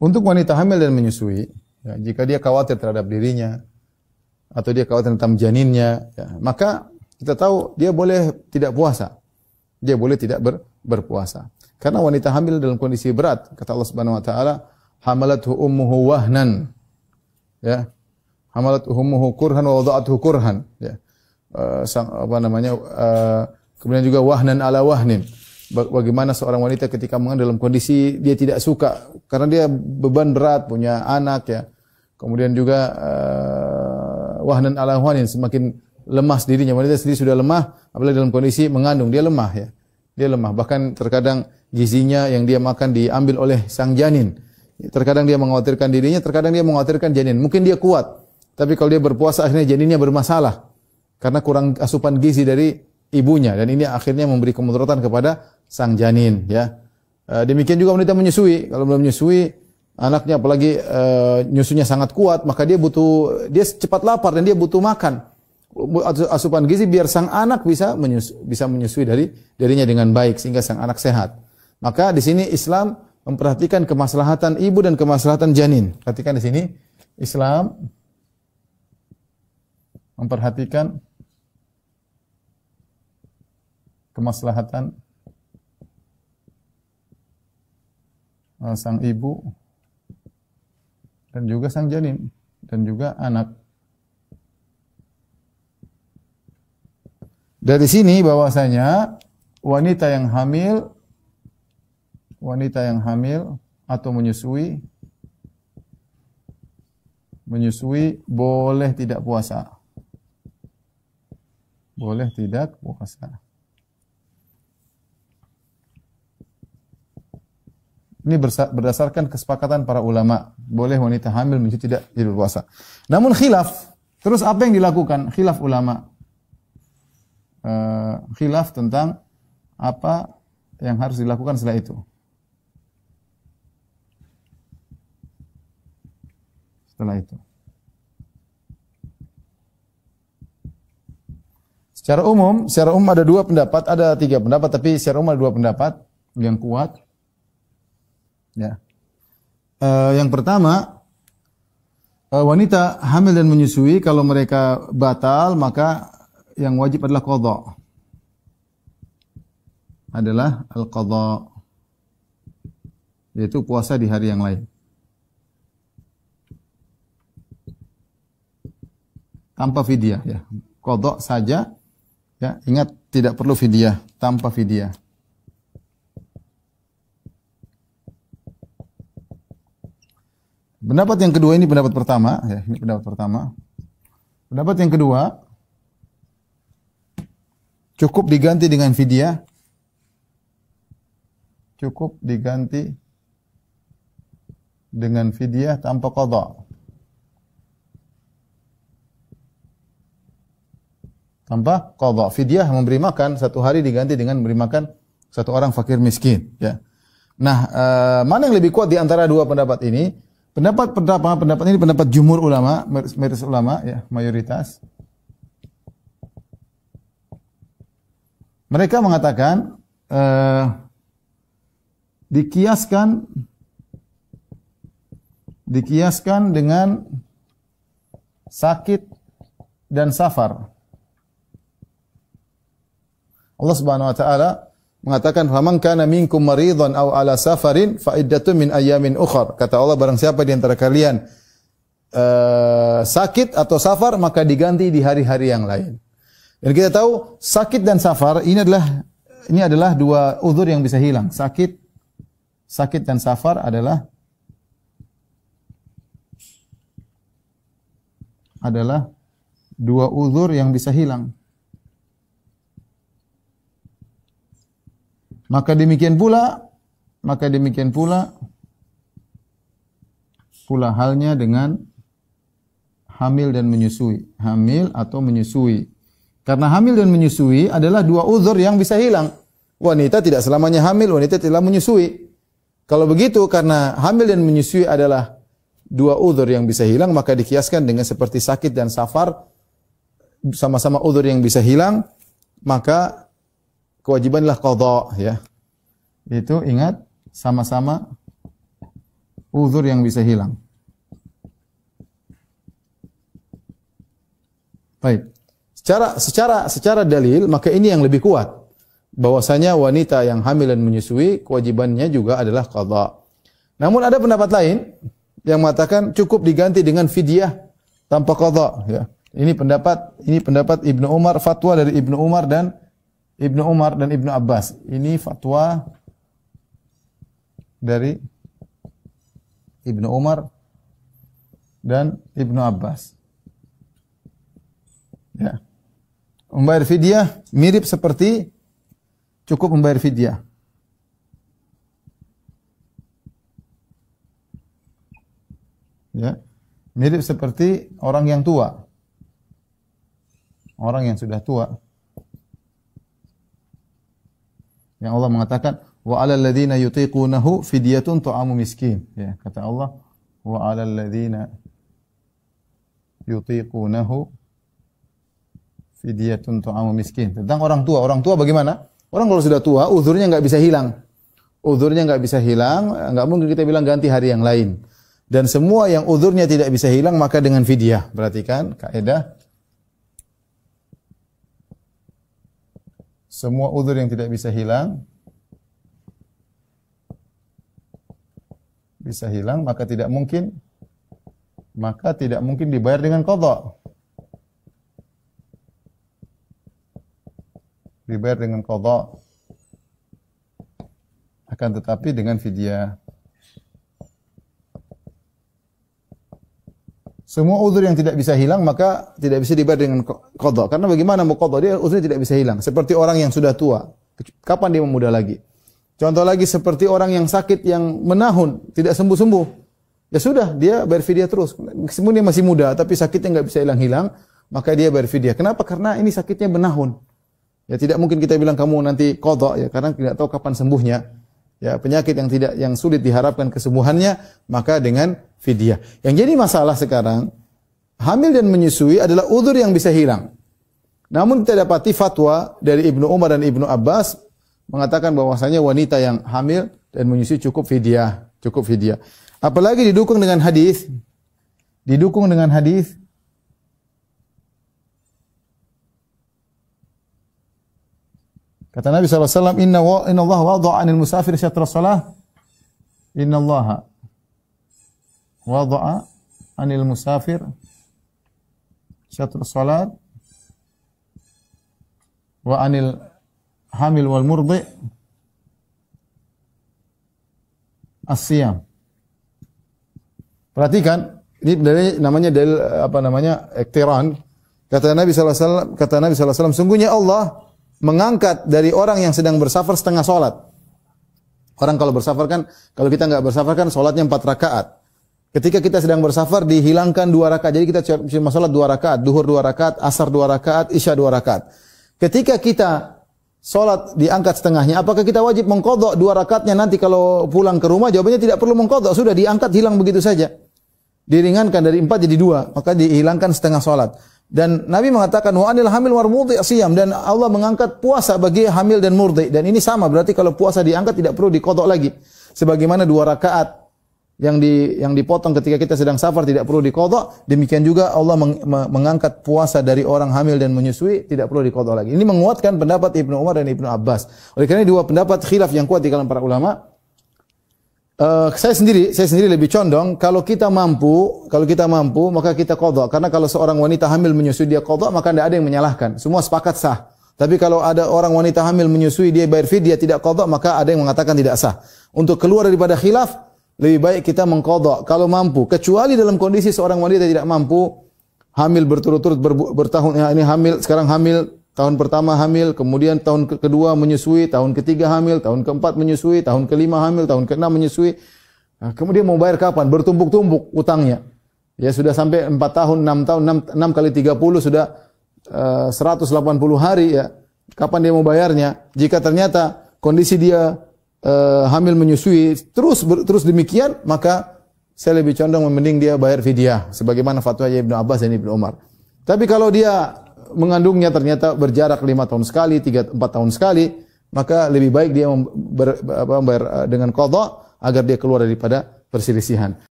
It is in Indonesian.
Untuk wanita hamil dan menyusui, ya, jika dia khawatir terhadap dirinya atau dia khawatir tentang janinnya, ya, maka kita tahu dia boleh tidak puasa. Dia boleh tidak ber, berpuasa. Karena wanita hamil dalam kondisi berat, kata Allah Subhanahu wa taala, hamalathu ummuhu wahnan. Ya. Hamalat ummuhu kurhan wa wada'athu kurhan, ya. Uh, sang, apa namanya? Uh, kemudian juga wahnan ala wahnin bagaimana seorang wanita ketika mengandung dalam kondisi dia tidak suka karena dia beban berat punya anak ya kemudian juga eh, wahnan ala wahnin semakin lemah dirinya wanita sendiri sudah lemah apalagi dalam kondisi mengandung dia lemah ya dia lemah bahkan terkadang gizinya yang dia makan diambil oleh sang janin terkadang dia mengkhawatirkan dirinya terkadang dia mengkhawatirkan janin mungkin dia kuat tapi kalau dia berpuasa akhirnya janinnya bermasalah karena kurang asupan gizi dari ibunya dan ini akhirnya memberi kemudaratan kepada sang janin ya. Eh, demikian juga wanita menyusui, kalau belum menyusui anaknya apalagi e, nyusunya sangat kuat, maka dia butuh dia cepat lapar dan dia butuh makan asupan gizi biar sang anak bisa menyus, bisa menyusui dari darinya dengan baik sehingga sang anak sehat. Maka di sini Islam memperhatikan kemaslahatan ibu dan kemaslahatan janin. Perhatikan di sini Islam memperhatikan kemaslahatan Eh, sang ibu dan juga sang janin dan juga anak. Dari sini bahwasanya wanita yang hamil wanita yang hamil atau menyusui menyusui boleh tidak puasa. Boleh tidak puasa. Ini berdasarkan kesepakatan para ulama. Boleh wanita hamil menjadi tidak jadi berpuasa. Namun khilaf. Terus apa yang dilakukan? Khilaf ulama. Uh, khilaf tentang apa yang harus dilakukan setelah itu. Setelah itu. Secara umum, secara umum ada dua pendapat, ada tiga pendapat, tapi secara umum ada dua pendapat yang kuat Ya. Uh, yang pertama, uh, wanita hamil dan menyusui kalau mereka batal maka yang wajib adalah qadha. Adalah al-qadha yaitu puasa di hari yang lain. Tanpa fidyah ya. Qadha saja ya, ingat tidak perlu fidyah, tanpa fidyah. Pendapat yang kedua ini pendapat pertama, ya, ini pendapat pertama. Pendapat yang kedua cukup diganti dengan vidya Cukup diganti dengan fidyah tanpa qadha Tanpa qadha Fidyah memberi makan satu hari diganti dengan memberi makan satu orang fakir miskin, ya. Nah, eh, mana yang lebih kuat di antara dua pendapat ini? Pendapat pertama, pendapat ini pendapat jumhur ulama, mayoritas ulama ya, mayoritas. Mereka mengatakan eh, dikiaskan dikiaskan dengan sakit dan safar. Allah Subhanahu wa taala mengatakan faman kana minkum maridhan aw ala safarin fa iddatun min ayamin ukhar. Kata Allah barang siapa di antara kalian uh, sakit atau safar maka diganti di hari-hari yang lain. Dan kita tahu sakit dan safar ini adalah ini adalah dua uzur yang bisa hilang. Sakit sakit dan safar adalah adalah dua uzur yang bisa hilang. Maka demikian pula, maka demikian pula pula halnya dengan hamil dan menyusui. Hamil atau menyusui. Karena hamil dan menyusui adalah dua uzur yang bisa hilang. Wanita tidak selamanya hamil, wanita tidak menyusui. Kalau begitu, karena hamil dan menyusui adalah dua uzur yang bisa hilang, maka dikiaskan dengan seperti sakit dan safar, sama-sama uzur yang bisa hilang, maka kewajibanlah qadha ya. Itu ingat sama-sama uzur yang bisa hilang. Baik. Secara secara secara dalil maka ini yang lebih kuat bahwasanya wanita yang hamil dan menyusui kewajibannya juga adalah qadha. Namun ada pendapat lain yang mengatakan cukup diganti dengan fidyah tanpa qadha ya. Ini pendapat ini pendapat Ibnu Umar fatwa dari Ibnu Umar dan Ibnu Umar dan Ibnu Abbas. Ini fatwa dari Ibnu Umar dan Ibnu Abbas. Ya. Membayar fidyah mirip seperti cukup membayar fidyah. Ya. Mirip seperti orang yang tua. Orang yang sudah tua. Yang Allah mengatakan wa 'alal ladzina yutiqunahu fidyatun ta'amu miskin. Ya, kata Allah wa 'alal ladzina yutiqunahu fidyatun ta'amu miskin. Tentang orang tua, orang tua bagaimana? Orang kalau sudah tua, uzurnya nggak bisa hilang. Uzurnya nggak bisa hilang, nggak mungkin kita bilang ganti hari yang lain. Dan semua yang uzurnya tidak bisa hilang maka dengan fidyah. Perhatikan kaidah semua udur yang tidak bisa hilang bisa hilang maka tidak mungkin maka tidak mungkin dibayar dengan kodok Dibayar dengan kodok akan tetapi dengan fidyah Semua uzur yang tidak bisa hilang maka tidak bisa dibayar dengan qada. Karena bagaimana mau kodok dia uzurnya tidak bisa hilang. Seperti orang yang sudah tua, kapan dia memuda lagi? Contoh lagi seperti orang yang sakit yang menahun, tidak sembuh-sembuh. Ya sudah, dia bayar terus. Meskipun dia masih muda tapi sakitnya nggak bisa hilang-hilang, maka dia bayar Kenapa? Karena ini sakitnya menahun. Ya tidak mungkin kita bilang kamu nanti kodok ya karena tidak tahu kapan sembuhnya ya penyakit yang tidak yang sulit diharapkan kesembuhannya maka dengan fidyah. Yang jadi masalah sekarang hamil dan menyusui adalah udur yang bisa hilang. Namun kita dapati fatwa dari Ibnu Umar dan Ibnu Abbas mengatakan bahwasanya wanita yang hamil dan menyusui cukup fidyah, cukup fidyah. Apalagi didukung dengan hadis didukung dengan hadis Kata Nabi SAW, Inna, wa, inna Allah wada'anil musafir syatra salah. Inna Allah wada'a musafir syatra salat wa anil hamil wal murdi as Perhatikan, ini dari namanya dalil apa namanya? iktiran. Kata Nabi sallallahu alaihi wasallam, kata Nabi sallallahu alaihi wasallam, sungguhnya Allah mengangkat dari orang yang sedang bersafar setengah sholat. Orang kalau bersafar kan, kalau kita nggak bersafar kan sholatnya empat rakaat. Ketika kita sedang bersafar dihilangkan dua rakaat. Jadi kita cuma sholat dua rakaat, duhur dua rakaat, asar dua rakaat, isya dua rakaat. Ketika kita sholat diangkat setengahnya, apakah kita wajib mengkodok dua rakaatnya nanti kalau pulang ke rumah? Jawabannya tidak perlu mengkodok, sudah diangkat hilang begitu saja. Diringankan dari empat jadi dua, maka dihilangkan setengah sholat. Dan Nabi mengatakan wa anil hamil war murdi asiyam dan Allah mengangkat puasa bagi hamil dan murdi dan ini sama berarti kalau puasa diangkat tidak perlu dikodok lagi. Sebagaimana dua rakaat yang di yang dipotong ketika kita sedang safar tidak perlu dikodok. Demikian juga Allah meng, mengangkat puasa dari orang hamil dan menyusui tidak perlu dikodok lagi. Ini menguatkan pendapat Ibnu Umar dan Ibnu Abbas. Oleh karena dua pendapat khilaf yang kuat di kalangan para ulama Uh, saya sendiri, saya sendiri lebih condong kalau kita mampu, kalau kita mampu maka kita kodok. Karena kalau seorang wanita hamil menyusui dia kodok maka tidak ada yang menyalahkan. Semua sepakat sah. Tapi kalau ada orang wanita hamil menyusui dia bayar dia tidak kodok maka ada yang mengatakan tidak sah. Untuk keluar daripada khilaf lebih baik kita mengkodok kalau mampu. Kecuali dalam kondisi seorang wanita tidak mampu hamil berturut-turut bertahun ya ini hamil sekarang hamil Tahun pertama hamil, kemudian tahun kedua menyusui, tahun ketiga hamil, tahun keempat menyusui, tahun kelima hamil, tahun keenam menyusui. Nah, kemudian mau bayar kapan? Bertumpuk-tumpuk utangnya. Ya sudah sampai 4 tahun, 6 tahun, 6, 6 kali 30 sudah eh, uh, 180 hari ya. Kapan dia mau bayarnya? Jika ternyata kondisi dia uh, hamil menyusui terus ber, terus demikian, maka saya lebih condong mending dia bayar fidyah sebagaimana fatwa Ibnu Abbas dan Ibnu Umar. Tapi kalau dia mengandungnya ternyata berjarak lima tahun sekali, tiga empat tahun sekali, maka lebih baik dia ber, ber, eh, dengan kodok agar dia keluar daripada perselisihan.